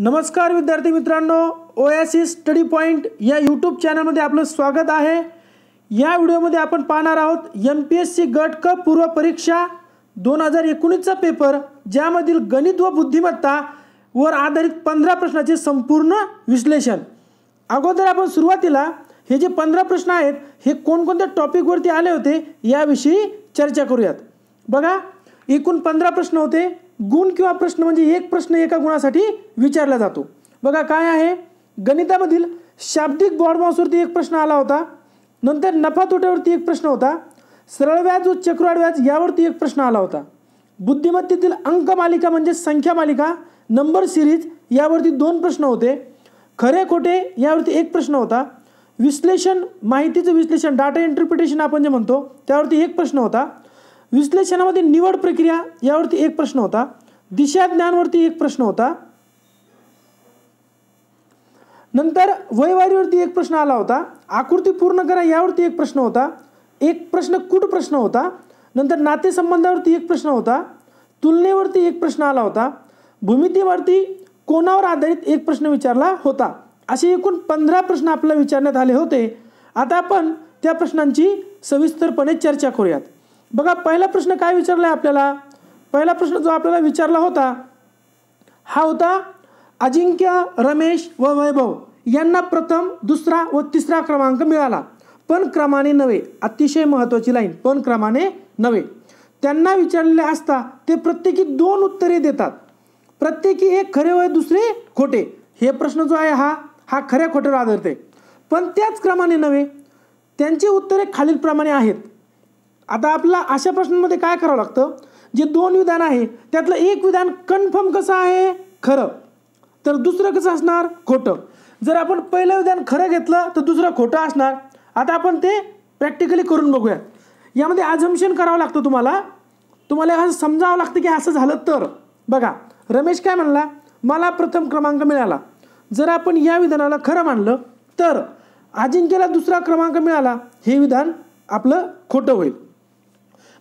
नमस्कार विद्यार्थी मित्रांनो ओएसिस स्टडी पॉईंट या यूट्यूब चॅनलमध्ये आपलं स्वागत आहे या व्हिडिओमध्ये आपण पाहणार आहोत एम पी एस सी गट क पूर्व परीक्षा दोन हजार एकोणीसचा पेपर ज्यामधील गणित व बुद्धिमत्ता वर आधारित पंधरा प्रश्नाचे संपूर्ण विश्लेषण अगोदर आपण सुरुवातीला हे जे पंधरा प्रश्न आहेत हे कोणकोणत्या टॉपिकवरती आले होते याविषयी चर्चा करूयात बघा एकूण पंधरा प्रश्न होते गुण किंवा प्रश्न म्हणजे एक प्रश्न एका गुणासाठी विचारला जातो बघा काय आहे गणितामधील शाब्दिक बॉडमॉसवरती एक प्रश्न आला होता नंतर नफा तोट्यावरती एक प्रश्न होता सरळ व्याज व चक्रवाढ व्याज यावरती एक प्रश्न आला होता बुद्धिमत्तेतील अंक मालिका म्हणजे संख्या मालिका नंबर सिरीज यावरती दोन प्रश्न होते खरे खोटे यावरती एक प्रश्न होता विश्लेषण माहितीचं विश्लेषण डाटा इंटरप्रिटेशन आपण जे म्हणतो त्यावरती एक प्रश्न होता विश्लेषणामध्ये निवड प्रक्रिया यावरती एक प्रश्न होता दिशा ज्ञानवरती एक प्रश्न होता नंतर वयवारीवरती एक प्रश्न आला होता आकृती पूर्ण करा यावरती एक प्रश्न होता एक प्रश्न कुट प्रश्न होता नंतर नातेसंबंधावरती एक प्रश्न होता तुलनेवरती एक प्रश्न आला होता भूमितीवरती कोणावर आधारित एक प्रश्न विचारला होता असे एकूण पंधरा प्रश्न आपल्याला विचारण्यात आले होते आता आपण त्या प्रश्नांची सविस्तरपणे चर्चा करूयात बघा पहिला प्रश्न काय विचारला आहे आपल्याला पहिला प्रश्न जो आपल्याला विचारला होता हा होता अजिंक्य रमेश व वैभव यांना प्रथम दुसरा व तिसरा क्रमांक मिळाला पण क्रमाने नव्हे अतिशय महत्त्वाची लाईन पण क्रमाने नव्हे त्यांना विचारलेले असता ते प्रत्येकी दोन उत्तरे देतात प्रत्येकी एक खरे व दुसरे खोटे हे प्रश्न जो आहे हा हा खऱ्या खोट्यावर आधारते पण त्याच क्रमाने नव्हे त्यांची उत्तरे खालीलप्रमाणे आहेत आता आपला अशा प्रश्नांमध्ये काय करावं लागतं जे दोन विधान आहे त्यातलं एक विधान कन्फर्म कसं आहे खरं तर दुसरं कसं असणार खोटं जर आपण पहिलं विधान खरं घेतलं तर दुसरं खोटं असणार आता आपण ते प्रॅक्टिकली करून बघूयात यामध्ये आझमशन करावं लागतं तुम्हाला तुम्हाला असं समजावं लागतं की असं झालं तर बघा रमेश काय म्हणला मला प्रथम क्रमांक मिळाला जर आपण या विधानाला खरं मानलं तर अजिंक्यला दुसरा क्रमांक मिळाला हे विधान आपलं खोटं होईल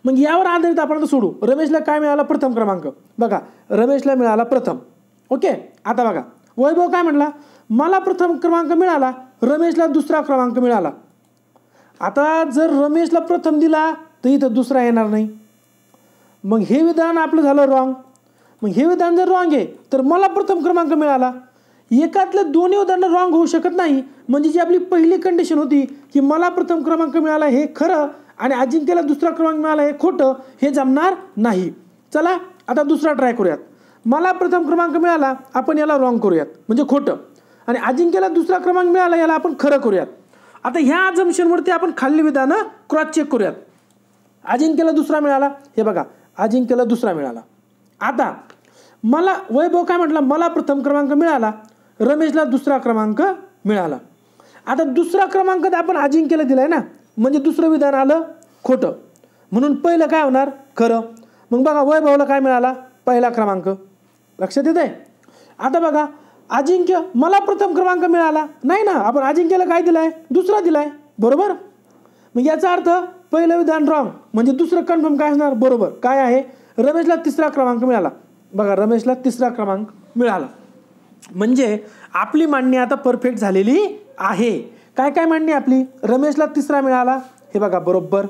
मग यावर आधारित आपण आता सोडू रमेशला काय मिळाला प्रथम क्रमांक बघा रमेशला मिळाला प्रथम ओके आता बघा वैभव काय म्हटला मला प्रथम क्रमांक मिळाला रमेशला दुसरा क्रमांक मिळाला आता जर रमेशला प्रथम दिला तर इथं दुसरा येणार नाही मग हे विधान आपलं झालं रॉंग मग हे विधान जर रॉंग आहे तर मला प्रथम क्रमांक मिळाला एकातलं दोन्ही उदाहरणं रॉंग होऊ शकत नाही म्हणजे जी आपली पहिली कंडिशन होती की मला प्रथम क्रमांक मिळाला हे खरं आणि अजिंक्यला दुसरा क्रमांक मिळाला हे खोटं हे जमणार नाही चला आता दुसरा ट्राय करूयात मला प्रथम क्रमांक मिळाला आपण याला रॉंग करूयात म्हणजे खोटं आणि अजिंक्यला दुसरा क्रमांक मिळाला याला आपण खरं करूयात आता ह्या जमशनवरती आपण खाल्ली विधानं क्रॉस चेक करूयात अजिंक्यला दुसरा मिळाला हे बघा अजिंक्यला दुसरा मिळाला आता मला वैभव काय म्हटला मला प्रथम क्रमांक मिळाला रमेशला दुसरा क्रमांक मिळाला आता दुसरा क्रमांक आपण अजिंक्यला दिला आहे ना म्हणजे दुसरं विधान आलं खोटं म्हणून पहिलं काय होणार खरं मग बघा वैभवला काय मिळाला पहिला क्रमांक लक्षात येत आहे आता बघा अजिंक्य मला प्रथम क्रमांक मिळाला नाही ना आपण अजिंक्यला काय दिलाय दुसरा दिलाय बरोबर मग याचा अर्थ पहिलं विधान रॉंग म्हणजे दुसरं कन्फर्म काय होणार बरोबर काय आहे रमेशला तिसरा क्रमांक मिळाला बघा रमेशला तिसरा क्रमांक मिळाला म्हणजे आपली मांडणी आता परफेक्ट झालेली आहे काय काय मांडणी आपली रमेशला तिसरा मिळाला हे बघा बरोबर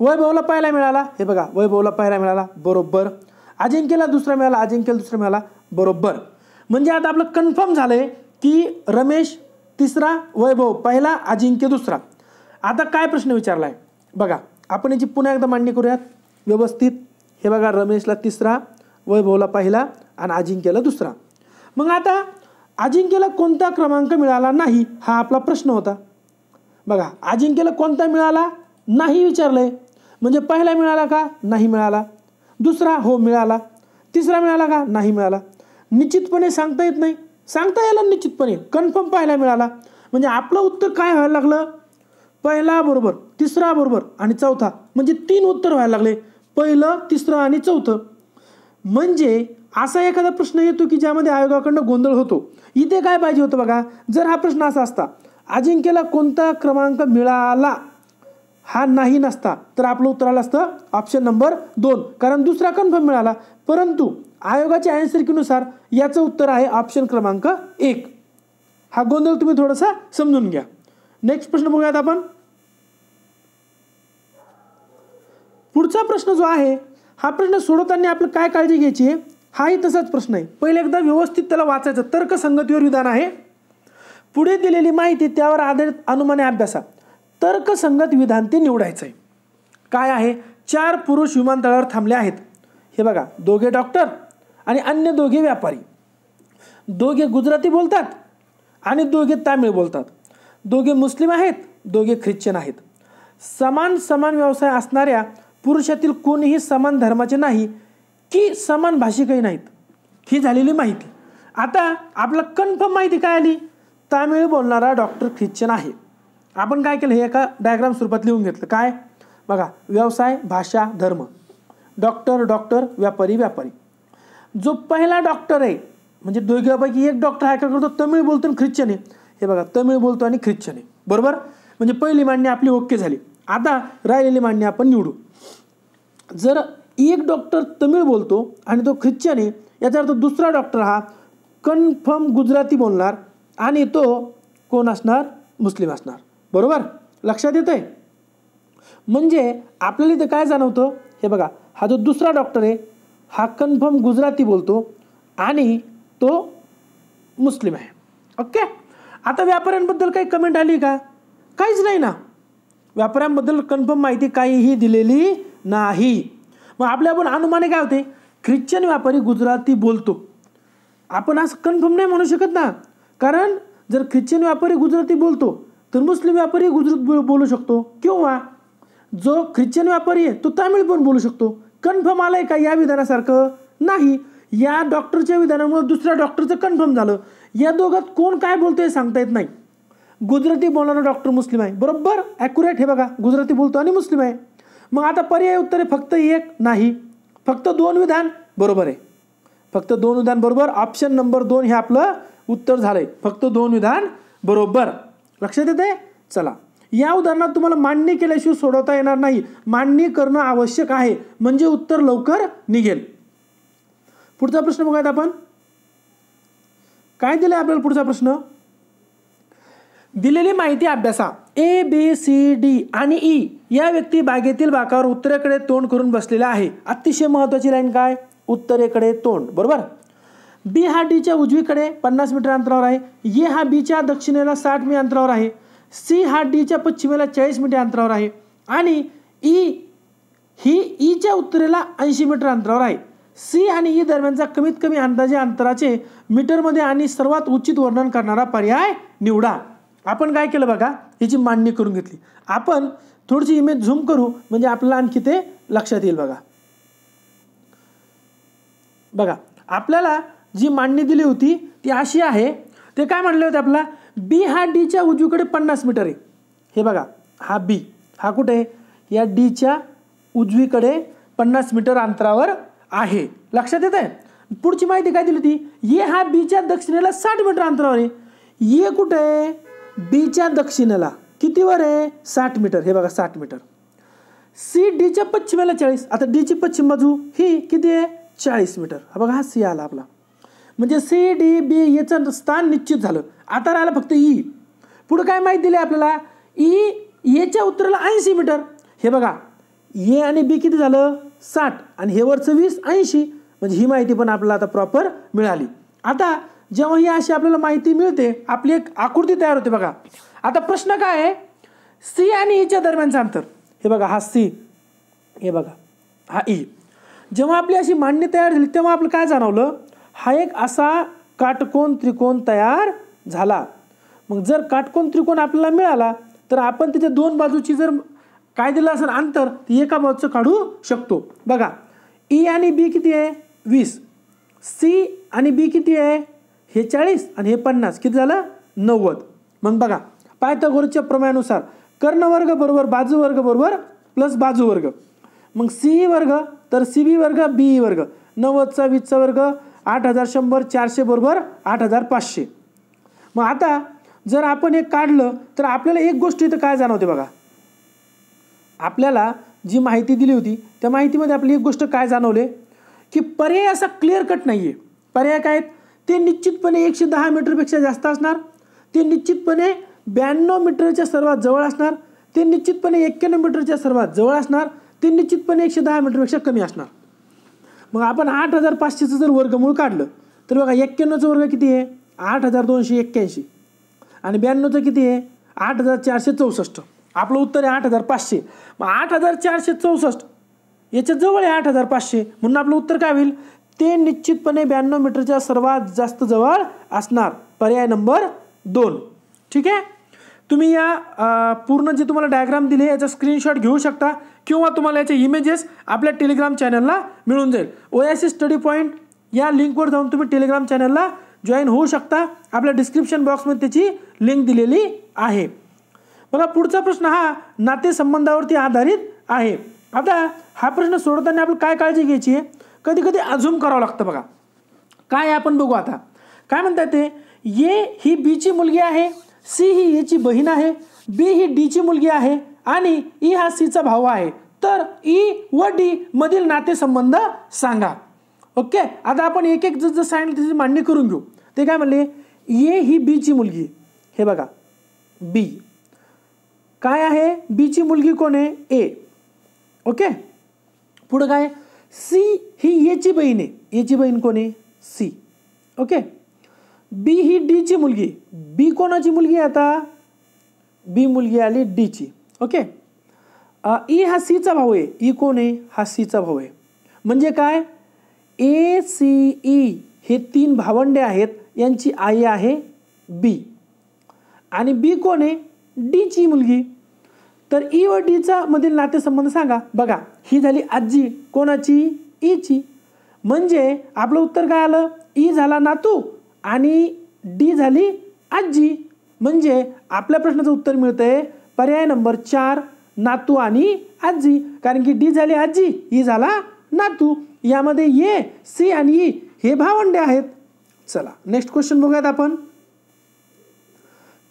वैभवला पहिला मिळाला हे बघा वैभवला पहिला मिळाला बरोबर अजिंक्यला दुसरा मिळाला अजिंक्यला दुसरा मिळाला बरोबर म्हणजे आता आपलं कन्फर्म झालंय की रमेश तिसरा वैभव पहिला अजिंक्य दुसरा आता काय प्रश्न विचारला आहे बघा आपण याची पुन्हा एकदा मांडणी करूयात व्यवस्थित हे बघा रमेशला तिसरा वैभवला पहिला आणि अजिंक्यला दुसरा मग आता अजिंक्यला कोणता क्रमांक मिळाला नाही हा आपला प्रश्न होता बघा अजिंक्यला कोणता मिळाला नाही विचारलं आहे म्हणजे पहिला मिळाला का नाही मिळाला दुसरा हो मिळाला तिसरा मिळाला का नाही मिळाला निश्चितपणे सांगता येत नाही सांगता यायला निश्चितपणे कन्फर्म पाहायला मिळाला म्हणजे आपलं उत्तर काय व्हायला लागलं पहिला बरोबर तिसरा बरोबर आणि चौथा म्हणजे तीन उत्तर व्हायला लागले पहिलं तिसरं आणि चौथं म्हणजे असा एखादा प्रश्न येतो की ज्यामध्ये आयोगाकडनं गोंधळ होतो इथे काय पाहिजे होतं बघा जर हा प्रश्न असा असता अजिंक्यला कोणता क्रमांक मिळाला हा नाही नसता तर आपलं उत्तर आलं असतं ऑप्शन नंबर दोन कारण दुसरा कन्फर्म मिळाला परंतु आयोगाच्या अॅन्सरकीनुसार याचं उत्तर आहे ऑप्शन क्रमांक एक हा गोंधळ तुम्ही थोडासा समजून घ्या नेक्स्ट प्रश्न बघूयात आपण पुढचा प्रश्न जो आहे हा प्रश्न सोडवताना आपलं काय काळजी घ्यायची आहे हाही तसाच प्रश्न आहे पहिले एकदा व्यवस्थित त्याला वाचायचं तर्कसंगतीवर विधान आहे पुढे दिलेली माहिती त्यावर आधारित अनुमाने अभ्यासा तर्कसंगत विधान ते निवडायचं आहे काय आहे चार पुरुष विमानतळावर थांबले आहेत हे बघा दोघे डॉक्टर आणि अन्य दोघे व्यापारी दोघे गुजराती बोलतात आणि दोघे तामिळ बोलतात दोघे मुस्लिम आहेत दोघे ख्रिश्चन आहेत समान समान व्यवसाय असणाऱ्या पुरुषातील कोणीही समान धर्माचे नाही की समान भाषिकही नाहीत ही झालेली माहिती आता आपला कन्फर्म माहिती काय आली तामिळ बोलणारा डॉक्टर ख्रिश्चन आहे आपण काय केलं हे एका डायग्राम स्वरूपात लिहून घेतलं काय बघा व्यवसाय भाषा धर्म डॉक्टर डॉक्टर व्यापारी व्यापारी जो पहिला डॉक्टर आहे म्हणजे दोघ्यापैकी एक डॉक्टर आहे का करतो तमिळ बोलतो आणि ख्रिश्चन आहे हे बघा तमिळ बोलतो आणि ख्रिश्चन आहे बरोबर म्हणजे पहिली मांडणी आपली ओके झाली आता राहिलेली मांडणी आपण निवडू जर एक डॉक्टर तमिळ बोलतो आणि तो ख्रिश्चन आहे याचा अर्थ दुसरा डॉक्टर हा कन्फर्म गुजराती बोलणार आणि तो कोण असणार मुस्लिम असणार बरोबर लक्षात येतंय आहे म्हणजे आपल्याला इथं काय जाणवतं हे बघा हा जो दुसरा डॉक्टर आहे हा कन्फर्म गुजराती बोलतो आणि तो मुस्लिम आहे ओके आता व्यापाऱ्यांबद्दल काही कमेंट आली का काहीच नाही ना व्यापाऱ्यांबद्दल कन्फर्म माहिती काहीही दिलेली नाही मग आपल्या आपण अनुमाने काय होते ख्रिश्चन व्यापारी गुजराती बोलतो आपण असं कन्फर्म नाही म्हणू शकत ना कारण जर ख्रिश्चन व्यापारी गुजराती बोलतो तर मुस्लिम व्यापारी गुजरात बोलू शकतो किंवा जो ख्रिश्चन व्यापारी आहे तो तामिळ पण बोलू शकतो कन्फर्म आलं आहे का या विधानासारखं नाही या डॉक्टरच्या विधानामुळे दुसऱ्या डॉक्टरचं कन्फर्म झालं या दोघात कोण काय बोलतो हे सांगता येत नाही गुजराती बोलणारा डॉक्टर मुस्लिम आहे बरोबर ॲक्युरेट हे बघा गुजराती बोलतो आणि मुस्लिम आहे मग आता पर्याय उत्तर आहे फक्त एक नाही फक्त दोन विधान बरोबर आहे फक्त दोन विधान बरोबर ऑप्शन नंबर दोन हे आपलं उत्तर झालंय फक्त दोन विधान बरोबर लक्षात येते चला या उदाहरणात तुम्हाला मांडणी केल्याशिवाय सोडवता येणार नाही मांडणी करणं आवश्यक आहे म्हणजे उत्तर लवकर निघेल पुढचा प्रश्न बघूयात आपण काय दिलं आपल्याला पुढचा प्रश्न दिलेली माहिती अभ्यासा ए बी सी डी आणि ई e या व्यक्ती बागेतील बाकावर उत्तरेकडे तोंड करून बसलेला आहे अतिशय महत्वाची लाईन काय उत्तरेकडे तोंड बरोबर बी हा डीच्या उजवीकडे पन्नास मीटर अंतरावर आहे ए हा बीच्या दक्षिणेला साठ मी अंतरावर आहे सी हा डीच्या पश्चिमेला चाळीस मीटर अंतरावर आहे आणि ई e ही ईच्या e उत्तरेला ऐंशी मीटर अंतरावर आहे सी आणि ई दरम्यानचा कमीत कमी अंदाजे अंतराचे मीटरमध्ये आणि सर्वात उचित वर्णन करणारा पर्याय निवडा आपण काय केलं बघा याची मांडणी करून घेतली आपण थोडीशी इमेज झूम करू म्हणजे आपल्याला आणखी ते लक्षात येईल बघा बघा आपल्याला जी मांडणी दिली होती ती अशी आहे ते काय म्हणले होते आपला बी हा डीच्या उजवीकडे पन्नास मीटर आहे हे बघा हा बी हा कुठे आहे या डीच्या उजवीकडे पन्नास मीटर अंतरावर आहे लक्षात येत आहे पुढची माहिती काय दिली होती ये हा बीच्या दक्षिणेला साठ मीटर अंतरावर आहे ये कुठे बीच्या दक्षिणेला कितीवर आहे साठ मीटर हे बघा साठ मीटर सी डीच्या पश्चिमेला चाळीस आता डीची पश्चिम बाजू ही किती आहे चाळीस मीटर हा बघा हा सी आला आपला म्हणजे सी डी बी याचं स्थान निश्चित झालं आता राहिलं फक्त ई पुढं काय माहिती दिली आपल्याला ई एच्या उत्तराला ऐंशी मीटर हे बघा ए आणि बी किती झालं साठ आणि हे वरचं वीस ऐंशी म्हणजे ही माहिती पण आपल्याला आता प्रॉपर मिळाली आता जेव्हा ही अशी आपल्याला माहिती मिळते आपली एक आकृती तयार होते बघा आता प्रश्न काय आहे सी आणि ईच्या e दरम्यानचं अंतर हे बघा हा सी हे बघा हा ई e. जेव्हा आपली अशी मांडणी तयार झाली तेव्हा आपलं काय जाणवलं हा एक असा काटकोन त्रिकोण तयार झाला मग जर काटकोन त्रिकोण आपल्याला मिळाला तर आपण तिथे दोन बाजूची जर काय दिलं असेल अंतर ती एका बाजूचं काढू शकतो बघा ई e आणि बी किती आहे वीस सी आणि बी किती आहे हे चाळीस आणि हे पन्नास किती झालं नव्वद मग बघा पायथागोरच्या प्रमाणानुसार कर्णवर्ग बरोबर बाजू वर्ग बरोबर प्लस बाजू वर्ग मग सीई वर्ग तर सी बी वर्ग बीई e वर्ग नव्वदचा वीसचा वर्ग आठ हजार शंभर चारशे बरोबर आठ हजार पाचशे मग आता जर आपण हे काढलं तर आपल्याला एक गोष्ट इथं काय जाणवते बघा आपल्याला जी माहिती दिली होती त्या माहितीमध्ये आपली एक गोष्ट काय जाणवले की पर्याय असा क्लिअर कट नाही आहे पर्याय काय आहेत ते निश्चितपणे एकशे दहा मीटरपेक्षा जास्त असणार ते निश्चितपणे ब्याण्णव मीटरच्या सर्वात जवळ असणार ते निश्चितपणे एक्क्याण्णव मीटरच्या सर्वात जवळ असणार ते निश्चितपणे एकशे दहा मीटरपेक्षा कमी असणार मग आपण आठ हजार पाचशेचं जर वर्गमूळ काढलं तर बघा एक्क्याण्णवचं वर्ग किती आहे आठ हजार दोनशे एक्क्याऐंशी आणि ब्याण्णवचं किती आहे आठ हजार चारशे चौसष्ट आपलं उत्तर आहे आठ हजार पाचशे मग आठ हजार चारशे चौसष्ट याच्या जवळ आहे आठ हजार पाचशे म्हणून आपलं उत्तर काय होईल ते निश्चितपणे ब्याण्णव मीटरच्या सर्वात जास्त जवळ असणार पर्याय नंबर दोन ठीक आहे तुम्ही या पूर्ण जे तुम्हाला डायग्राम दिले याचा स्क्रीनशॉट घेऊ शकता किंवा तुम्हाला याचे इमेजेस आपल्या टेलिग्राम चॅनलला मिळून जाईल ओएसी स्टडी पॉईंट या लिंकवर जाऊन तुम्ही टेलिग्राम चॅनलला जॉईन होऊ शकता आपल्या डिस्क्रिप्शन बॉक्समध्ये त्याची लिंक दिलेली आहे मला पुढचा प्रश्न हा नातेसंबंधावरती आधारित आहे आता हा प्रश्न सोडवताना आपण काय काळजी घ्यायची आहे कधी कधी अजूम करावं लागतं बघा काय आपण बघू आता काय म्हणतात ते ये ही बीची मुलगी आहे सी ही ची बहीण आहे बी ही डी ची मुलगी आहे आणि ई हा सीचा भाऊ आहे तर ई व डी मधील नातेसंबंध सांगा ओके आता आपण एक एक जसं सांगितलं त्याची मांडणी करून घेऊ ते काय म्हणले ये ही बीची मुलगी हे बघा बी काय आहे बीची मुलगी कोण आहे ए ओके पुढं काय सी ही याची बहीण आहे याची बहीण कोण आहे सी ओके बी ही डीची मुलगी बी कोणाची मुलगी आता बी मुलगी आली डीची ओके ई हा सीचा भाऊ आहे ई कोण आहे हा सीचा भाऊ आहे म्हणजे काय ए सी ई हे तीन भावंडे आहेत यांची आई आहे बी आणि बी कोण आहे डीची मुलगी तर ई व डीचा मधील नातेसंबंध सांगा बघा ही झाली आजी कोणाची e ची म्हणजे आपलं उत्तर काय आलं ई e झाला नातू आणि डी झाली आजी म्हणजे आपल्या प्रश्नाचं उत्तर मिळतंय पर्याय नंबर चार नातू आणि आजी कारण की डी झाली आजी ई e झाला नातू यामध्ये ये सी आणि ई हे भावंडे आहेत चला नेक्स्ट क्वेश्चन बघूयात आपण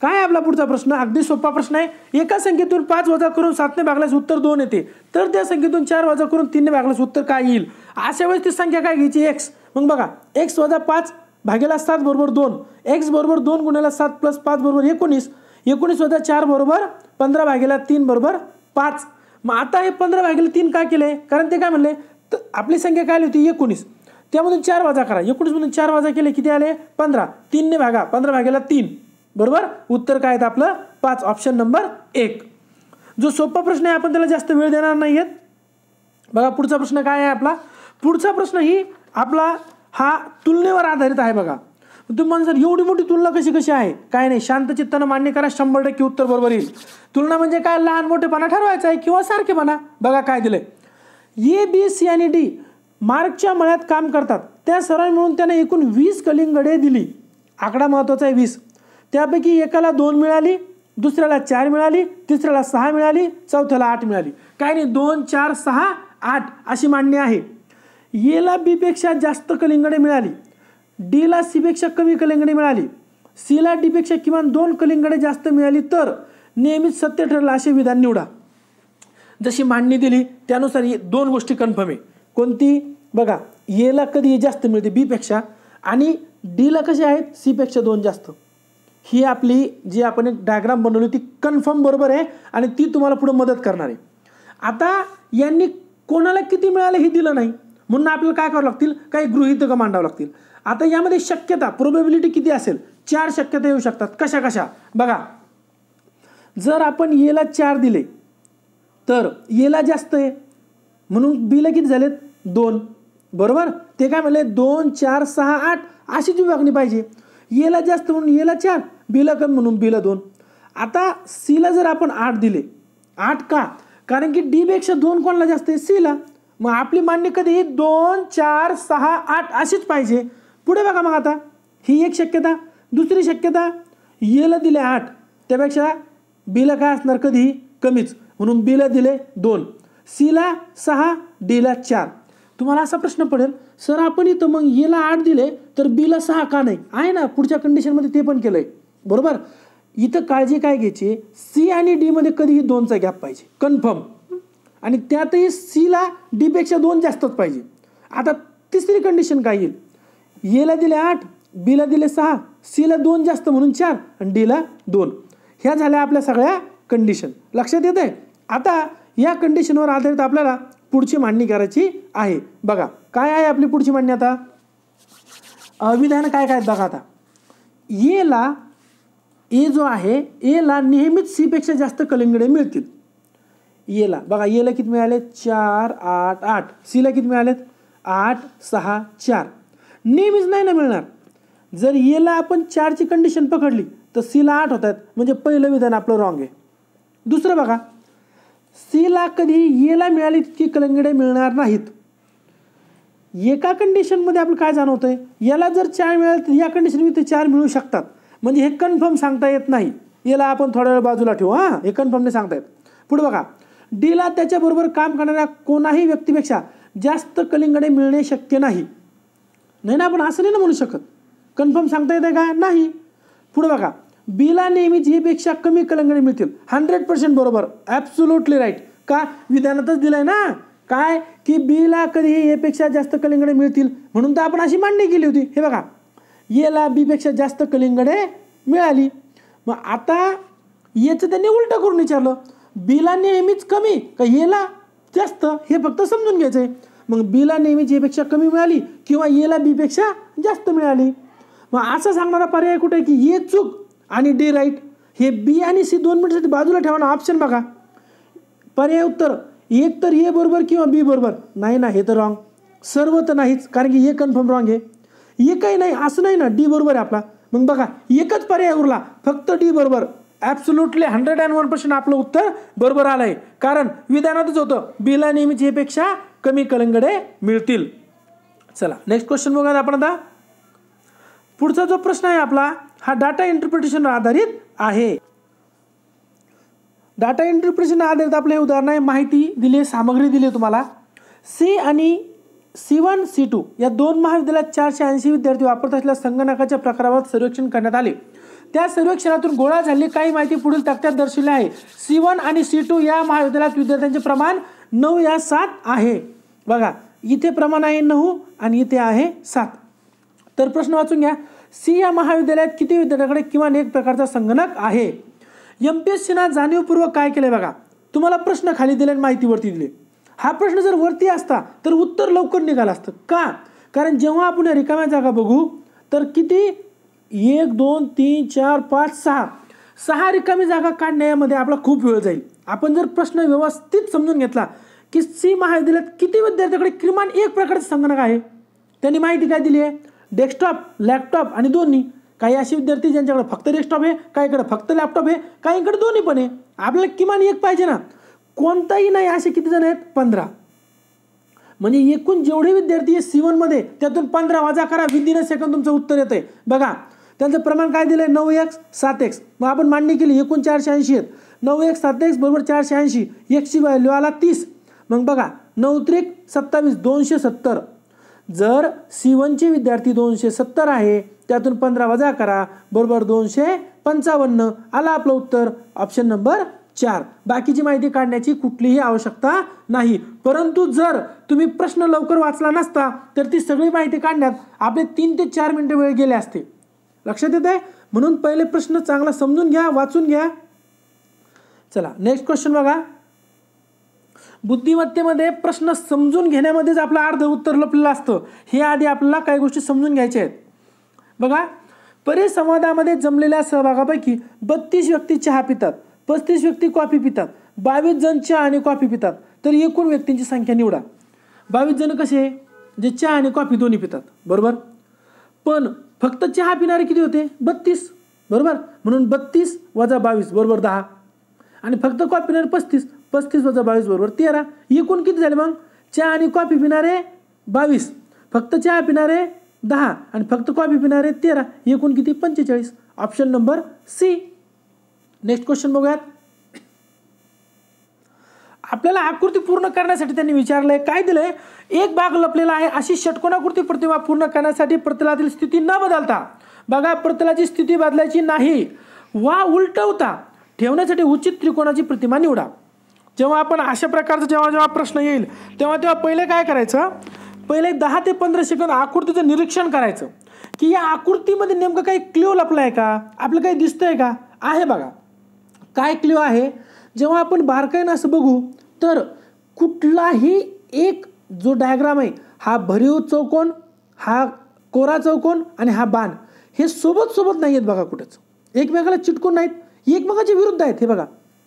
काय आपला पुढचा प्रश्न अगदी सोपा प्रश्न आहे एका संख्येतून पाच वजा करून सातने भागल्यास उत्तर दोन येते तर त्या संख्येतून चार वजा करून तीनने भागल्यास उत्तर काय येईल अशा वेळेस ती संख्या काय घ्यायची एक्स मग बघा एक्स वजा पाच भागेला सात बरोबर दोन एक्स बरोबर दोन गुण्याला सात प्लस पाच बरोबर एकोणीस एकोणीस वजा चार बरोबर पंधरा भागेला तीन बरोबर पाच मग आता हे पंधरा भागेला तीन काय केले कारण ते काय म्हणले तर आपली संख्या काय आली होती एकोणीस त्यामधून चार वाजा करा एकोणीसमधून चार वाजा केले किती आले पंधरा तीनने भागा पंधरा भागेला तीन बरोबर उत्तर काय आहे आपलं पाच ऑप्शन नंबर एक जो सोपा प्रश्न आहे आपण त्याला जास्त वेळ देणार नाही आहेत बघा पुढचा प्रश्न काय आहे आपला पुढचा प्रश्न ही आपला हा तुलनेवर आधारित आहे बघा तुम्ही सर एवढी मोठी तुलना कशी कशी आहे काय नाही शांत चित्तानं मान्य करा शंभर टक्के उत्तर बरोबर येईल तुलना म्हणजे काय लहान मोठेपणा ठरवायचा आहे किंवा सारखेपणा बघा काय दिलंय ए बी सी आणि डी मार्कच्या मळ्यात काम करतात त्या सरांनी मिळून त्यांना एकूण वीस कलिंगडे दिली आकडा महत्वाचा आहे वीस त्यापैकी एकाला दोन मिळाली दुसऱ्याला चार मिळाली तिसऱ्याला सहा मिळाली चौथ्याला आठ मिळाली काय नाही दोन चार सहा आठ अशी मांडणी आहे येला बीपेक्षा जास्त कलिंगडे मिळाली डीला सीपेक्षा कमी कलिंगडे मिळाली सीला डीपेक्षा किमान दोन कलिंगडे जास्त मिळाली तर नेहमीच सत्य ठरलं असे विधान निवडा जशी मांडणी दिली त्यानुसार दोन गोष्टी कन्फर्म आहे कोणती बघा येला कधी जास्त मिळते बीपेक्षा आणि डीला कसे आहेत सीपेक्षा दोन जास्त ही आपली जी आपण एक डायग्राम बनवली ती कन्फर्म बरोबर आहे आणि ती तुम्हाला पुढे मदत करणार आहे आता यांनी कोणाला किती मिळाले हे दिलं नाही म्हणून आपल्याला काय करावं लागतील काही का मांडावं लागतील आता यामध्ये शक्यता प्रोबेबिलिटी किती असेल चार शक्यता येऊ शकतात कशा कशा बघा जर आपण येला चार दिले तर येला जास्त आहे म्हणून बिल किती झालेत दोन बरोबर ते काय म्हणले दोन चार सहा आठ अशीच विभागणी पाहिजे येला जास्त म्हणून येला चार ला कमी म्हणून बिल दोन आता सीला जर आपण आठ दिले आठ का कारण की डीपेक्षा दोन कोणाला जास्त आहे सीला मग आपली मान्य कधी दोन चार सहा आठ अशीच पाहिजे पुढे बघा मग आता ही एक शक्यता दुसरी शक्यता येला e दिले आठ त्यापेक्षा बिल काय असणार कधी कमीच म्हणून बिल दिले दोन सीला सहा डीला चार तुम्हाला असा प्रश्न पडेल सर आपण इथं मग येला e आठ दिले तर ला सहा का नाही आहे ना पुढच्या कंडिशनमध्ये ते पण केलं आहे बरोबर इथं काळजी काय घ्यायची सी आणि डीमध्ये कधीही दोनचा गॅप पाहिजे कन्फर्म आणि त्यातही सीला डीपेक्षा दोन जास्तच पाहिजे आता तिसरी कंडिशन काय येईल एला दिले आठ बीला दिले सहा सीला दोन जास्त म्हणून चार आणि डीला दोन ह्या झाल्या आपल्या सगळ्या कंडिशन लक्षात येत आहे आता या कंडिशनवर आधारित आपल्याला पुढची मांडणी करायची आहे बघा काय आहे आपली पुढची मांडणी आता अविधान काय काय बघा आता येला ए जो आहे एला नेहमीच सीपेक्षा जास्त कलिंगडे मिळतील एला बघा एला किती मिळाले चार आठ आठ सीला किती मिळालेत आठ सहा चार नेहमीच नाही ना मिळणार जर येला आपण चारची कंडिशन पकडली तर सीला आठ होत आहेत म्हणजे पहिलं विधान आपलं रॉंग आहे दुसरं बघा सीला कधी येला मिळाली तितकी कलंगडे मिळणार नाहीत एका कंडिशनमध्ये आपण काय जाणवतं आहे याला जर चार मिळाले तर या कंडिशनमध्ये ते चार मिळू शकतात म्हणजे हे कन्फर्म सांगता येत नाही याला आपण थोड्या वेळ बाजूला ठेवू हां हे कन्फर्म नाही सांगता येत पुढे बघा डीला त्याच्याबरोबर काम करणाऱ्या कोणाही व्यक्तीपेक्षा जास्त कलिंगडे मिळणे शक्य नाही नाही ना आपण असं नाही ना म्हणू शकत कन्फर्म सांगता आहे का नाही पुढे बघा बीला नेहमी जीपेक्षा कमी कलंगडे मिळतील हंड्रेड पर्सेंट बरोबर ॲब्सुल्युटली राईट का विधानातच दिलं आहे ना काय की बीला कधीही एपेक्षा जास्त कलिंगडे मिळतील म्हणून तर आपण अशी मांडणी केली होती हे बघा येला बीपेक्षा जास्त कलिंगडे मिळाली मग आता याचं त्यांनी उलटं करून विचारलं बीला नेहमीच कमी का येला जास्त हे फक्त समजून घ्यायचं आहे मग बीला नेहमीच येपेक्षा कमी मिळाली किंवा येला बीपेक्षा जास्त मिळाली मग असं सांगणारा पर्याय कुठे की ये चूक आणि डी राईट हे बी आणि सी दोन मिनटसाठी बाजूला ठेवाना ऑप्शन बघा पर्याय उत्तर एक तर ए बरोबर किंवा बी बरोबर नाही ना हे तर रॉंग सर्व तर नाहीच कारण की हे कन्फर्म रॉंग आहे एकही नाही असं नाही ना डी बरोबर आहे आपला मग बघा एकच पर्याय उरला फक्त डी बरोबर absolutely hundred and one percent आपलं उत्तर बरोबर आलं आहे कारण विधानातच होतं बिला नेहमीच हेपेक्षा कमी कलंगडे मिळतील चला नेक्स्ट क्वेश्चन बघा आपण आता पुढचा जो प्रश्न आहे आपला हा डाटा इंटरप्रिटेशनवर आधारित आहे डाटा इंटरप्रिटेशन आधारित आपलं हे उदाहरण आहे माहिती दिली सामग्री दिली तुम्हाला सी आणि सी वन सी टू या दोन महाविद्यालयात चारशे ऐंशी विद्यार्थी वापरत असलेल्या संगणकाच्या प्रकारावर सर्वेक्षण करण्यात आले त्या सर्वेक्षणातून गोळा झाली काही माहिती पुढील तक्त्यात दर्शविली आहे सी वन आणि सी टू या महाविद्यालयात विद्यार्थ्यांचे प्रमाण नऊ या सात आहे बघा इथे प्रमाण आहे नऊ आणि इथे आहे सात तर प्रश्न वाचून घ्या सी या महाविद्यालयात किती विद्यार्थ्याकडे किमान एक प्रकारचा संगणक आहे एम पी एस सीना जाणीवपूर्वक काय केलं बघा तुम्हाला प्रश्न खाली दिले आणि माहितीवरती दिली हा प्रश्न जर वरती असता तर उत्तर लवकर निघालं असतं का कारण जेव्हा आपण रिकाम्या जागा बघू तर किती एक दोन तीन चार पाच सहा सहा रिकामी जागा काढण्यामध्ये आपला खूप वेळ जाईल आपण जर प्रश्न व्यवस्थित समजून घेतला की सी महाविद्यालयात किती विद्यार्थ्याकडे किमान एक प्रकारचं संगणक आहे त्यांनी माहिती काय दिली आहे डेस्कटॉप लॅपटॉप आणि दोन्ही काही असे विद्यार्थी ज्यांच्याकडे फक्त डेस्कटॉप आहे काहीकडे फक्त लॅपटॉप आहे काहीकडे दोन्ही पण आहे आपल्याला किमान एक पाहिजे ना कोणताही नाही असे किती जण आहेत पंधरा म्हणजे एकूण जेवढे विद्यार्थी सी सीवनमध्ये त्यातून पंधरा वाजा करा विदिन सेकंद तुमचं उत्तर येतं बघा त्यांचं प्रमाण काय दिलं नऊ एक्स सात एक्स मग आपण मांडणी केली एकूण चारशे ऐंशी आहेत नऊ एक सात एक्स बरोबर चारशे ऐंशी एकशे व्हॅल्यू आला तीस मग बघा नऊ त्रिक सत्तावीस दोनशे सत्तर जर सीवनचे विद्यार्थी दोनशे सत्तर आहे त्यातून पंधरा वजा करा बरोबर दोनशे पंचावन्न आला आपलं उत्तर ऑप्शन नंबर चार बाकीची माहिती काढण्याची कुठलीही आवश्यकता नाही परंतु जर तुम्ही प्रश्न लवकर वाचला नसता तर ती सगळी माहिती काढण्यात आपले तीन ते चार मिनटं वेळ गेले असते लक्षात येत आहे म्हणून पहिले प्रश्न चांगला समजून घ्या वाचून घ्या चला नेक्स्ट क्वेश्चन बघा बुद्धिमत्तेमध्ये प्रश्न समजून घेण्यामध्येच आपलं अर्ध उत्तर लपलेलं असतं हे आधी आपल्याला काही गोष्टी समजून घ्यायच्या आहेत बघा परिसंवादामध्ये जमलेल्या सहभागापैकी बत्तीस व्यक्ती चहा पितात पस्तीस व्यक्ती कॉफी पितात बावीस जण चहा आणि कॉफी पितात तर एकूण व्यक्तींची संख्या निवडा बावीस जण कसे जे चहा आणि कॉफी दोन्ही पितात बरोबर पण फक्त चहा पिणारे किती होते बत्तीस बरोबर म्हणून बत्तीस वजा बावीस बरोबर दहा आणि फक्त कॉफी पिणारे पस्तीस पस्तीस वजा बावीस बरोबर तेरा एकूण किती झाले मग चहा आणि कॉफी पिणारे बावीस फक्त चहा पिणारे दहा आणि फक्त कॉफी पिणारे तेरा एकूण किती पंचेचाळीस option number C next question बघूयात आपल्याला आकृती पूर्ण करण्यासाठी त्यांनी विचारलंय काय दिलंय एक भाग लपलेला आहे अशी षटकोनाकृती प्रतिमा पूर्ण करण्यासाठी प्रतलातील स्थिती न बदलता बघा प्रतलाची स्थिती बदलायची नाही वा उलटवता ठेवण्यासाठी उचित त्रिकोणाची प्रतिमा निवडा जेव्हा आपण अशा प्रकारचा जेव्हा जेव्हा प्रश्न येईल तेव्हा तेव्हा पहिले काय करायचं पहिले दहा ते पंधरा सेकंद आकृतीचं निरीक्षण करायचं की या आकृतीमध्ये नेमकं काही क्ल्यू लपलाय आहे का आपलं काही दिसतंय का आहे बघा काय क्ल्यू आहे जेव्हा आपण बारकाईनं असं बघू तर कुठलाही एक जो डायग्राम आहे हा भरीव चौकोन हा कोरा चौकोन आणि हा बाण हे सोबत सोबत नाही आहेत बघा कुठंच एकमेकाला चिटकून नाहीत एकमेकाचे विरुद्ध आहेत हे बघा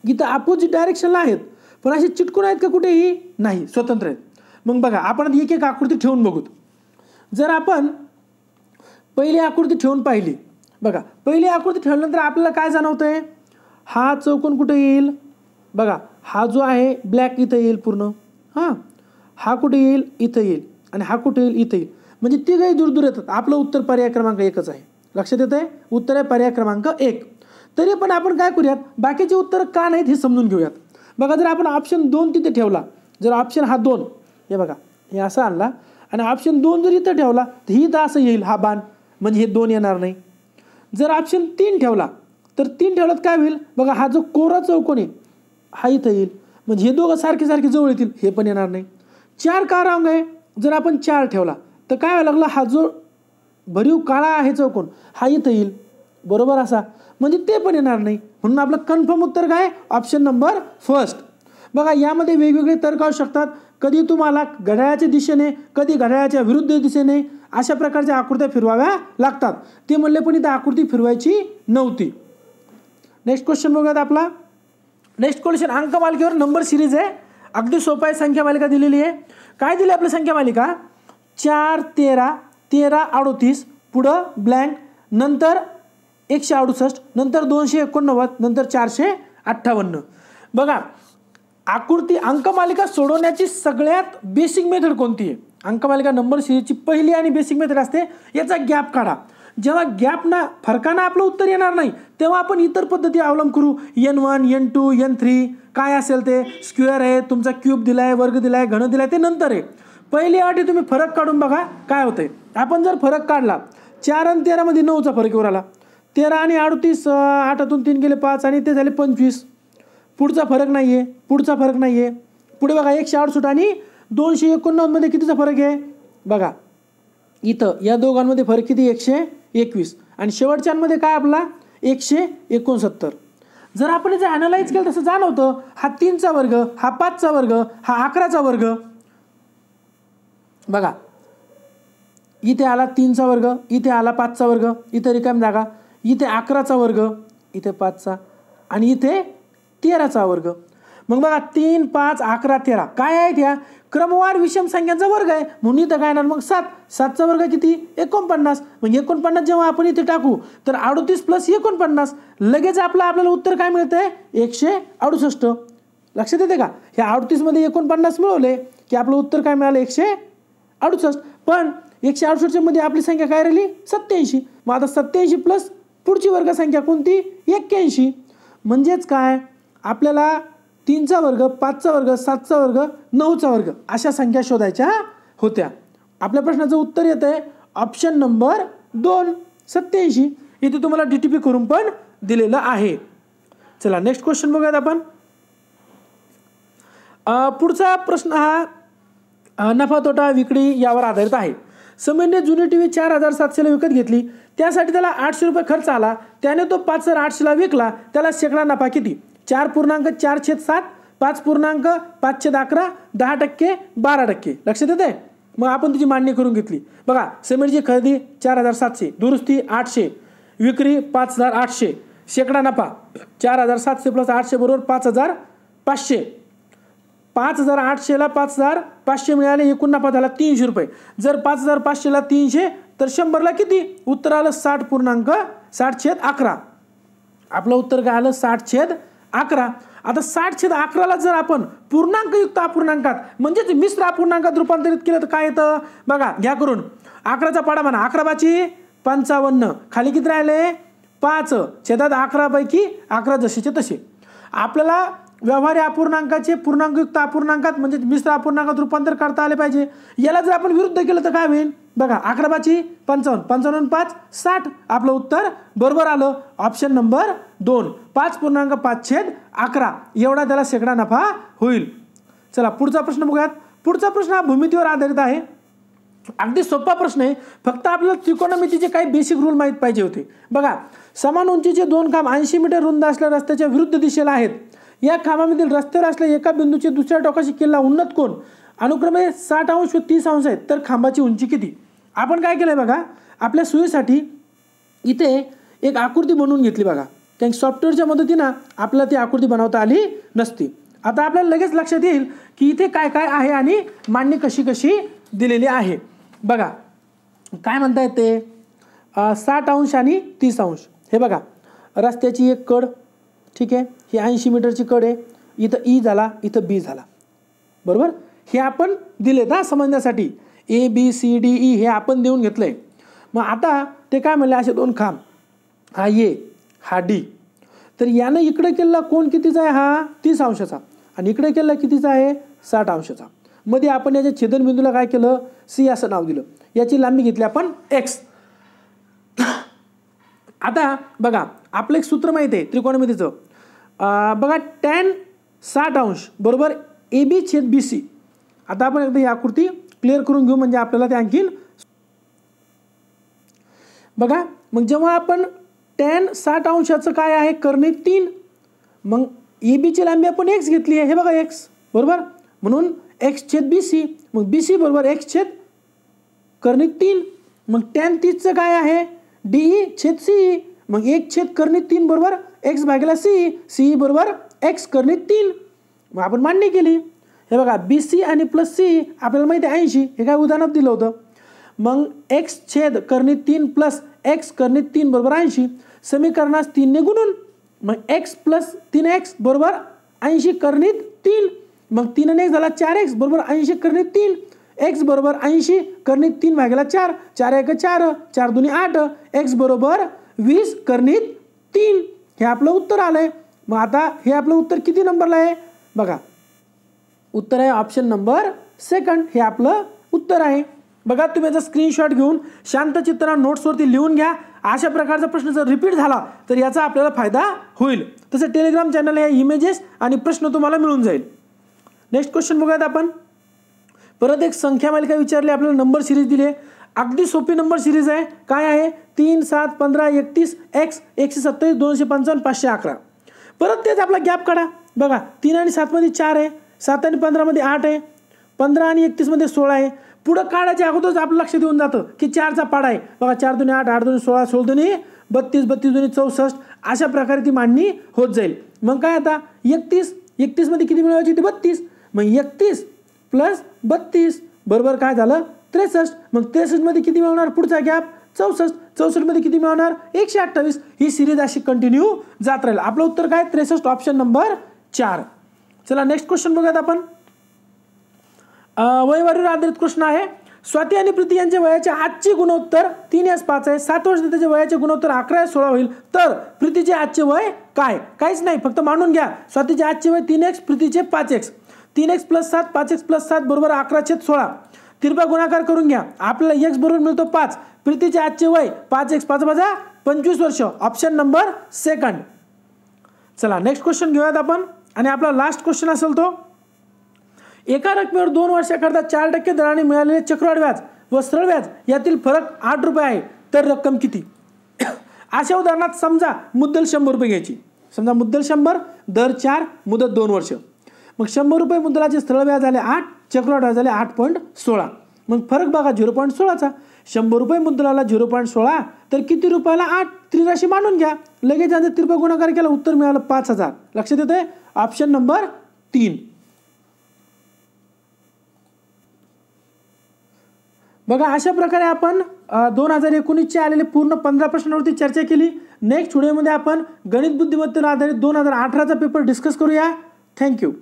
इथं अपोजिट डायरेक्शनला आहेत पण असे चिटकून आहेत का कुठेही नाही स्वतंत्र आहेत मग बघा आपण एक एक आकृती ठेवून बघूत जर आपण पहिली आकृती ठेवून पाहिली बघा पहिली आकृती ठेवल्यानंतर आपल्याला काय जाणवतं आहे हा चौकोन कुठे येईल बघा हा जो आहे ब्लॅक इथं येईल पूर्ण हां हा कुठे येईल इथं येईल आणि हा कुठे येईल इथं येईल म्हणजे ती काही दूर दूर येतात आपलं उत्तर पर्याय क्रमांक एकच आहे लक्षात येत आहे उत्तर आहे पर्याय क्रमांक एक तरी पण आपण काय करूयात बाकीचे उत्तर का नाहीत हे समजून घेऊयात बघा जर आपण ऑप्शन दोन तिथे ठेवला जर ऑप्शन हा दोन हे बघा हे असा आणला आणि ऑप्शन दोन जर इथं ठेवला तर ही तर असं येईल हा बाण म्हणजे हे दोन येणार नाही जर ऑप्शन तीन ठेवला तर तीन ठेवलात काय होईल बघा हा जो कोरा चौकोन आहे हा इथं येईल म्हणजे हे दोघं सारखे सारखे जवळ येतील हे पण येणार नाही चार का रांग आहे जर आपण चार ठेवला तर काय व्हायला लागला हा जो भरीव काळा आहे चौकोन हा इथं येईल बरोबर असा म्हणजे ते पण येणार नाही म्हणून आपलं कन्फर्म उत्तर काय ऑप्शन नंबर फर्स्ट बघा यामध्ये वेगवेगळे तर्क असू शकतात कधी तुम्हाला घड्याळाच्या दिशेने कधी घड्याळाच्या विरुद्ध दिशेने अशा प्रकारच्या आकृत्या फिरवाव्या लागतात ते म्हणले पण इथं आकृती फिरवायची नव्हती नेक्स्ट क्वेश्चन बघूयात आपला नेक्स्ट क्वेश्चन अंक मालिकेवर नंबर सिरीज आहे अगदी सोपाय संख्या मालिका दिलेली आहे काय दिली आपली संख्या मालिका चार तेरा तेरा अडोतीस पुढं ब्लँक नंतर एकशे अडुसष्ट नंतर दोनशे एकोणनव्वद नंतर चारशे अठ्ठावन्न बघा आकृती अंक मालिका सोडवण्याची सगळ्यात बेसिक मेथड कोणती आहे अंक मालिका नंबर सिरीजची पहिली आणि बेसिक मेथड असते याचा गॅप काढा जेव्हा गॅपना फरकानं आपलं उत्तर येणार नाही तेव्हा आपण इतर पद्धती अवलंब करू N one N two N three काय असेल ते स्क्वेअर आहे तुमचा क्यूब दिला आहे वर्ग दिला आहे घन दिला आहे ते नंतर आहे पहिली अटी तुम्ही फरक काढून बघा काय होतंय आपण जर फरक काढला चार आणि तेरामध्ये नऊचा फरक येऊ आला तेरा आणि अडतीस आठातून तीन गेले पाच आणि ते झाले पंचवीस पुढचा फरक नाही आहे पुढचा फरक नाही आहे पुढे बघा एकशे अडसष्ट आणि दोनशे एकोणनव्वदमध्ये कितीचा फरक आहे बघा इथं या दोघांमध्ये फरक किती एकशे एकवीस आणि शेवटच्यांमध्ये काय आपला एकशे एकोणसत्तर जर आपण जर ॲनालाइज केलं तसं जाणवतं हा तीनचा वर्ग हा पाचचा वर्ग हा अकराचा वर्ग बघा इथे आला तीनचा वर्ग इथे आला पाचचा वर्ग इथे रिकाम जागा इथे अकराचा वर्ग इथे पाचचा आणि इथे तेराचा वर्ग मग बघा तीन पाच अकरा तेरा काय आहे त्या क्रमवार विषम संख्यांचा वर्ग आहे म्हणून इथं काय येणार मग सात सातचा वर्ग किती एकोणपन्नास मग म्हणजे एकोणपन्नास जेव्हा आपण इथे टाकू तर अडतीस प्लस एकोणपन्नास लगेच आपलं आपल्याला उत्तर काय मिळतं आहे एकशे अडुसष्ट लक्षात येते का हे अडतीसमध्ये एकोणपन्नास मिळवले की आपलं उत्तर काय मिळालं एकशे अडुसष्ट पण एकशे अडुसष्टमध्ये आपली संख्या काय राहिली सत्याऐंशी मग आता सत्याऐंशी प्लस पुढची वर्गसंख्या कोणती एक्क्याऐंशी म्हणजेच काय आपल्याला तीनचा वर्ग पाचचा वर्ग सातचा वर्ग नऊचा वर्ग अशा संख्या शोधायच्या होत्या आपल्या प्रश्नाचं उत्तर येत आहे ऑप्शन नंबर दोन सत्याऐंशी इथे तुम्हाला डी टी पी करून पण दिलेलं आहे चला नेक्स्ट क्वेश्चन बघूयात आपण पुढचा प्रश्न हा नफा तोटा विक्री यावर आधारित आहे समन्य जुनी टी व्ही चार हजार सातशेला विकत घेतली त्यासाठी त्याला आठशे रुपये खर्च आला त्याने तो पाच हजार आठशेला विकला त्याला शेकडा नफा किती चार पूर्णांक चार छेद सात पाच पूर्णांक पाचशे छेद अकरा दहा टक्के बारा टक्के लक्षात येते मग आपण तिची मांडणी करून घेतली बघा सिमेंटची खरेदी चार हजार सातशे दुरुस्ती आठशे विक्री पाच हजार आठशे शेकडा नफा चार हजार सातशे प्लस आठशे बरोबर पाच हजार पाचशे पाच हजार आठशेला पाच हजार पाचशे मिळाले एकूण नफा झाला तीनशे रुपये जर पाच हजार पाचशेला तीनशे तर शंभरला किती उत्तर आलं साठ पूर्णांक साठ छेद अकरा आपलं उत्तर काय आलं साठ छेद अकरा आता साठ छेद अकराला जर आपण पूर्णांकयुक्त अपूर्णांकात म्हणजेच मिश्र अपूर्णांकात रूपांतरित केलं तर काय येतं बघा घ्या करून अकराचा पाडा म्हणा अकरा बाची पंचावन्न खाली किती राहिले पाच छेदात अकरापैकी अकरा जसेचे तसे आपल्याला व्यवहारी अपूर्णांकाचे पूर्णांकयुक्त अपूर्णांकात म्हणजे मिश्र अपूर्णांकात रूपांतर करता आले पाहिजे याला जर आपण विरुद्ध केलं तर काय होईल बघा पाची पंचावन्न पंचावन्न पाच साठ आपलं उत्तर बरोबर आलं ऑप्शन नंबर दोन पाच पूर्णांक पाच छेद अकरा एवढा त्याला शेकडा नफा होईल चला पुढचा प्रश्न बघूयात पुढचा प्रश्न हा भूमितीवर आधारित आहे अगदी सोपा प्रश्न आहे फक्त आपल्याला त्रिकोणमितीचे काही बेसिक रूल माहीत पाहिजे होते बघा समान उंचीचे दोन खांब ऐंशी मीटर रुंद असल्या रस्त्याच्या विरुद्ध दिशेला आहेत या खांबामधील रस्त्यावर असल्या एका बिंदूचे दुसऱ्या टोकाशी किल्ला उन्नत कोण अनुक्रमे साठ अंश व तीस अंश आहेत तर खांबाची उंची किती आपण काय केलं आहे बघा आपल्या सोयीसाठी इथे एक आकृती बनवून घेतली बघा कारण सॉफ्टवेअरच्या मदतीनं आपल्याला ती आकृती बनवता आली नसती आता आपल्याला लगेच लक्षात येईल की इथे काय काय आहे आणि मांडणी कशी कशी दिलेली आहे बघा काय म्हणता येते साठ अंश आणि तीस अंश हे बघा रस्त्याची एक कड ठीक आहे ही ऐंशी मीटरची कड आहे इथं ई झाला इथं बी झाला बरोबर हे आपण दिले ना समजण्यासाठी A B C D E हे आपण देऊन घेतलंय मग आता ते काय म्हणले असे दोन खांब हा ये हा डी तर यानं इकडे केलेला कोण कितीचा आहे हा तीस अंशाचा आणि इकडे केलेला कितीचा आहे साठ अंशाचा मध्ये आपण याच्या छेदनबिंदूला काय केलं सी असं नाव दिलं याची लांबी घेतली आपण एक्स आता बघा आपलं एक सूत्र माहीत आहे त्रिकोणमितीचं बघा टॅन साठ अंश बरोबर ए बी छेद बी सी आता आपण एकदा या आकृती क्लिअर करून घेऊ म्हणजे आपल्याला ते आणखीन बघा मग जेव्हा आपण टॅन साठ अंशाचं काय आहे करणे तीन मग ए बीची लांबी आपण एक्स घेतली आहे हे बघा एक्स बरोबर म्हणून एक्स छेद बी सी मग बी सी बरोबर एक्स छेद करणे तीन मग टॅन तीसचं काय आहे डी छेद सी मग एक छेद करणे तीन बरोबर एक्स भागेला सी ई सी बरोबर एक्स करणे तीन मग आपण मान्य केली हे बघा बी सी आणि प्लस सी आपल्याला माहिती आहे ऐंशी हे काय उदाहरणात दिलं होतं मग एक्स छेद करणे तीन प्लस एक्स करणे तीन बरोबर ऐंशी समीकरणास तीनने गुणून मग एक्स प्लस तीन एक्स बरोबर ऐंशी करणीत तीन मग तीन आणि एक झाला चार एक्स बरोबर ऐंशी करणीत तीन एक्स बरोबर ऐंशी करणीत तीन भागेला चार चार एक चार चार दोन्ही आठ एक्स बरोबर वीस करणीत तीन हे आपलं उत्तर आलंय मग आता हे आपलं उत्तर किती नंबरला आहे बघा उत्तर आहे ऑप्शन नंबर सेकंड हे आपलं उत्तर आहे बघा तुम्ही याचा स्क्रीनशॉट घेऊन शांत चित्रा नोट्सवरती लिहून घ्या अशा प्रकारचा प्रश्न जर रिपीट झाला तर याचा आपल्याला फायदा होईल तसे टेलिग्राम चॅनल आहे इमेजेस आणि प्रश्न तुम्हाला मिळून जाईल नेक्स्ट क्वेश्चन बघूयात आपण परत एक संख्या मालिका विचारली आपल्याला नंबर सिरीज दिली अगदी सोपी नंबर सिरीज आहे काय आहे तीन सात पंधरा एकतीस एक्स एकशे सत्तावीस दोनशे पंचावन्न पाचशे अकरा परत तेच आपला गॅप काढा बघा तीन आणि सातमध्ये चार आहे सात आणि पंधरामध्ये आठ आहे पंधरा आणि एकतीसमध्ये सोळा आहे पुढं काढायच्या अगोदरच आपलं लक्ष देऊन जातं की चारचा पाडा आहे बघा चार दोन्ही आठ आठ दोन्ही सोळा सोळा दोन्ही बत्तीस बत्तीस दोन्ही चौसष्ट अशा प्रकारे ती मांडणी होत जाईल मग काय आता एकतीस एकतीसमध्ये किती मिळवायची ती बत्तीस मग एकतीस प्लस बत्तीस बरोबर काय झालं त्रेसष्ट मग त्रेसष्टमध्ये किती मिळवणार पुढचा गॅप चौसष्ट चौसष्टमध्ये किती मिळवणार एकशे अठ्ठावीस ही सिरीज अशी कंटिन्यू जात राहील आपलं उत्तर काय त्रेसष्ट ऑप्शन नंबर चार चला नेक्स्ट क्वेश्चन बघूयात आपण वयवारीवर आधारित कृष्ण आहे स्वाती आणि प्रीती यांच्या वयाचे आजचे गुणोत्तर तीन एस पाच आहे सात वर्ष त्याचे वयाचे गुणोत्तर अकरा एस सोळा होईल तर प्रीतीचे आजचे वय काय काहीच नाही फक्त मांडून घ्या स्वातीचे आजचे वय तीन एक्स प्रीतीचे पाच एक्स तीन एक्स प्लस सात पाच एक्स प्लस सात बरोबर अकरा छेद सोळा तिरपा गुणाकार करून घ्या आपल्याला एक्स बरोबर मिळतो पाच प्रीतीचे आजचे वय पाच एक्स पाच पाच पंचवीस वर्ष ऑप्शन नंबर सेकंड चला नेक्स्ट क्वेश्चन घेऊयात आपण आणि आपला लास्ट क्वेश्चन असेल तो एका रकमेवर दोन वर्षाकरता चार टक्के दराने मिळालेले चक्रवाढ व्याज व सरळ व्याज यातील फरक आठ रुपये आहे तर रक्कम किती अशा उदाहरणात समजा मुद्दल शंभर रुपये घ्यायची समजा मुद्दल शंभर दर चार मुदत दोन वर्ष मग शंभर रुपये मुद्दलाचे सरळ व्याज आले आठ चक्रवाढ व्याज झाले आठ पॉईंट सोळा मग फरक बघा झिरो पॉईंट सोळाचा शंभर रुपये मुद्दलाला झिरो पॉईंट सोळा तर किती रुपयाला आठ त्रिराशी मांडून घ्या लगेच आता तिरपा गुणाकार केला उत्तर मिळालं पाच हजार लक्षात येते ऑप्शन नंबर तीन बघा अशा प्रकारे आपण दोन हजार एकोणीसच्या आलेले पूर्ण पंधरा प्रश्नावरती चर्चा केली नेक्स्ट व्हिडिओमध्ये आपण गणित बुद्धिमत्तेवर आधारित दोन हजार अठराचा पेपर डिस्कस करूया थँक्यू